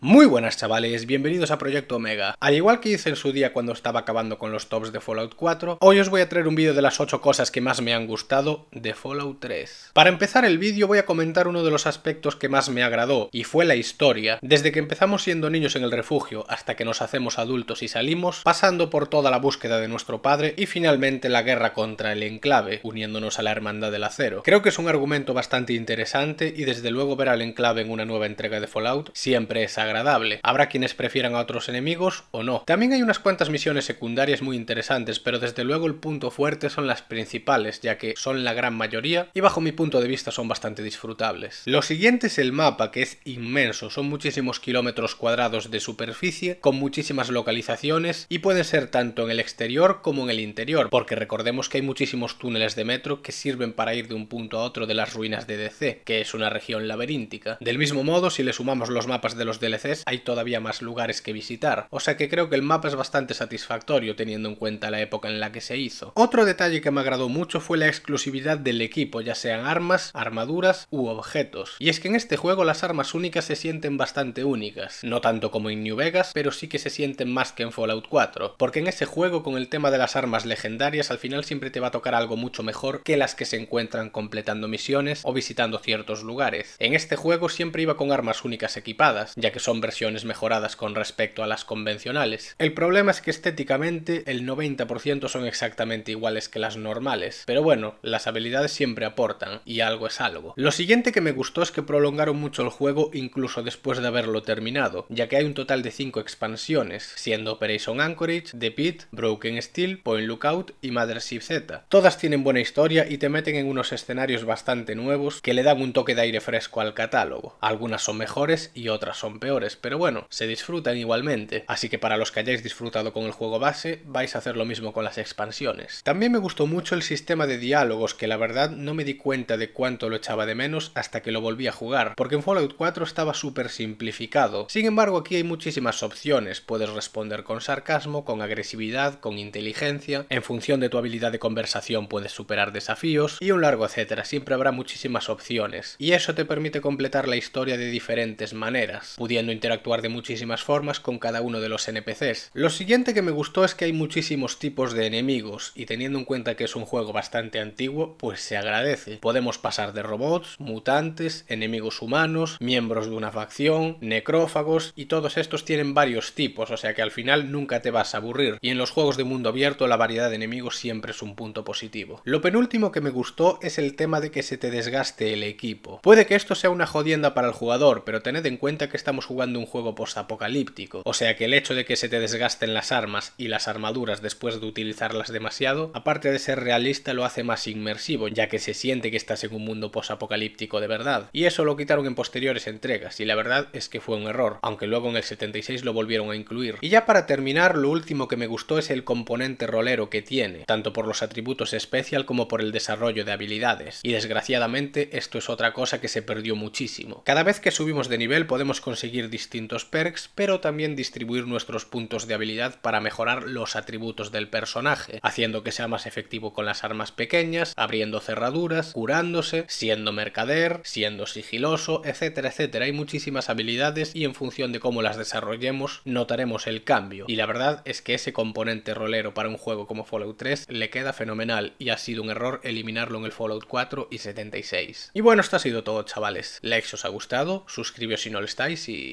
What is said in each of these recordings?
Muy buenas chavales, bienvenidos a Proyecto Omega. Al igual que hice en su día cuando estaba acabando con los tops de Fallout 4, hoy os voy a traer un vídeo de las 8 cosas que más me han gustado de Fallout 3. Para empezar el vídeo voy a comentar uno de los aspectos que más me agradó, y fue la historia. Desde que empezamos siendo niños en el refugio hasta que nos hacemos adultos y salimos, pasando por toda la búsqueda de nuestro padre y finalmente la guerra contra el enclave, uniéndonos a la hermandad del acero. Creo que es un argumento bastante interesante y desde luego ver al enclave en una nueva entrega de Fallout siempre es agradable agradable. Habrá quienes prefieran a otros enemigos o no. También hay unas cuantas misiones secundarias muy interesantes, pero desde luego el punto fuerte son las principales, ya que son la gran mayoría y bajo mi punto de vista son bastante disfrutables. Lo siguiente es el mapa, que es inmenso, son muchísimos kilómetros cuadrados de superficie, con muchísimas localizaciones y pueden ser tanto en el exterior como en el interior, porque recordemos que hay muchísimos túneles de metro que sirven para ir de un punto a otro de las ruinas de DC, que es una región laberíntica. Del mismo modo, si le sumamos los mapas de los DLC hay todavía más lugares que visitar, o sea que creo que el mapa es bastante satisfactorio teniendo en cuenta la época en la que se hizo. Otro detalle que me agradó mucho fue la exclusividad del equipo, ya sean armas, armaduras u objetos. Y es que en este juego las armas únicas se sienten bastante únicas, no tanto como en New Vegas, pero sí que se sienten más que en Fallout 4, porque en ese juego con el tema de las armas legendarias al final siempre te va a tocar algo mucho mejor que las que se encuentran completando misiones o visitando ciertos lugares. En este juego siempre iba con armas únicas equipadas, ya que son son versiones mejoradas con respecto a las convencionales. El problema es que estéticamente el 90% son exactamente iguales que las normales, pero bueno, las habilidades siempre aportan, y algo es algo. Lo siguiente que me gustó es que prolongaron mucho el juego incluso después de haberlo terminado, ya que hay un total de 5 expansiones, siendo Operation Anchorage, The Pit, Broken Steel, Point Lookout y Mothership Z. Todas tienen buena historia y te meten en unos escenarios bastante nuevos que le dan un toque de aire fresco al catálogo. Algunas son mejores y otras son peores pero bueno, se disfrutan igualmente, así que para los que hayáis disfrutado con el juego base, vais a hacer lo mismo con las expansiones. También me gustó mucho el sistema de diálogos, que la verdad no me di cuenta de cuánto lo echaba de menos hasta que lo volví a jugar, porque en Fallout 4 estaba súper simplificado. Sin embargo, aquí hay muchísimas opciones, puedes responder con sarcasmo, con agresividad, con inteligencia, en función de tu habilidad de conversación puedes superar desafíos, y un largo etcétera, siempre habrá muchísimas opciones. Y eso te permite completar la historia de diferentes maneras, pudiendo interactuar de muchísimas formas con cada uno de los NPCs. Lo siguiente que me gustó es que hay muchísimos tipos de enemigos, y teniendo en cuenta que es un juego bastante antiguo, pues se agradece. Podemos pasar de robots, mutantes, enemigos humanos, miembros de una facción, necrófagos, y todos estos tienen varios tipos, o sea que al final nunca te vas a aburrir, y en los juegos de mundo abierto la variedad de enemigos siempre es un punto positivo. Lo penúltimo que me gustó es el tema de que se te desgaste el equipo. Puede que esto sea una jodienda para el jugador, pero tened en cuenta que estamos jugando de un juego post-apocalíptico, o sea que el hecho de que se te desgasten las armas y las armaduras después de utilizarlas demasiado, aparte de ser realista lo hace más inmersivo, ya que se siente que estás en un mundo post-apocalíptico de verdad, y eso lo quitaron en posteriores entregas, y la verdad es que fue un error, aunque luego en el 76 lo volvieron a incluir. Y ya para terminar, lo último que me gustó es el componente rolero que tiene, tanto por los atributos especial como por el desarrollo de habilidades, y desgraciadamente esto es otra cosa que se perdió muchísimo. Cada vez que subimos de nivel podemos conseguir distintos perks, pero también distribuir nuestros puntos de habilidad para mejorar los atributos del personaje, haciendo que sea más efectivo con las armas pequeñas, abriendo cerraduras, curándose, siendo mercader, siendo sigiloso, etcétera, etcétera. Hay muchísimas habilidades y en función de cómo las desarrollemos notaremos el cambio. Y la verdad es que ese componente rolero para un juego como Fallout 3 le queda fenomenal y ha sido un error eliminarlo en el Fallout 4 y 76. Y bueno, esto ha sido todo, chavales. Like si os ha gustado, suscribíos si no lo estáis y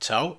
再见。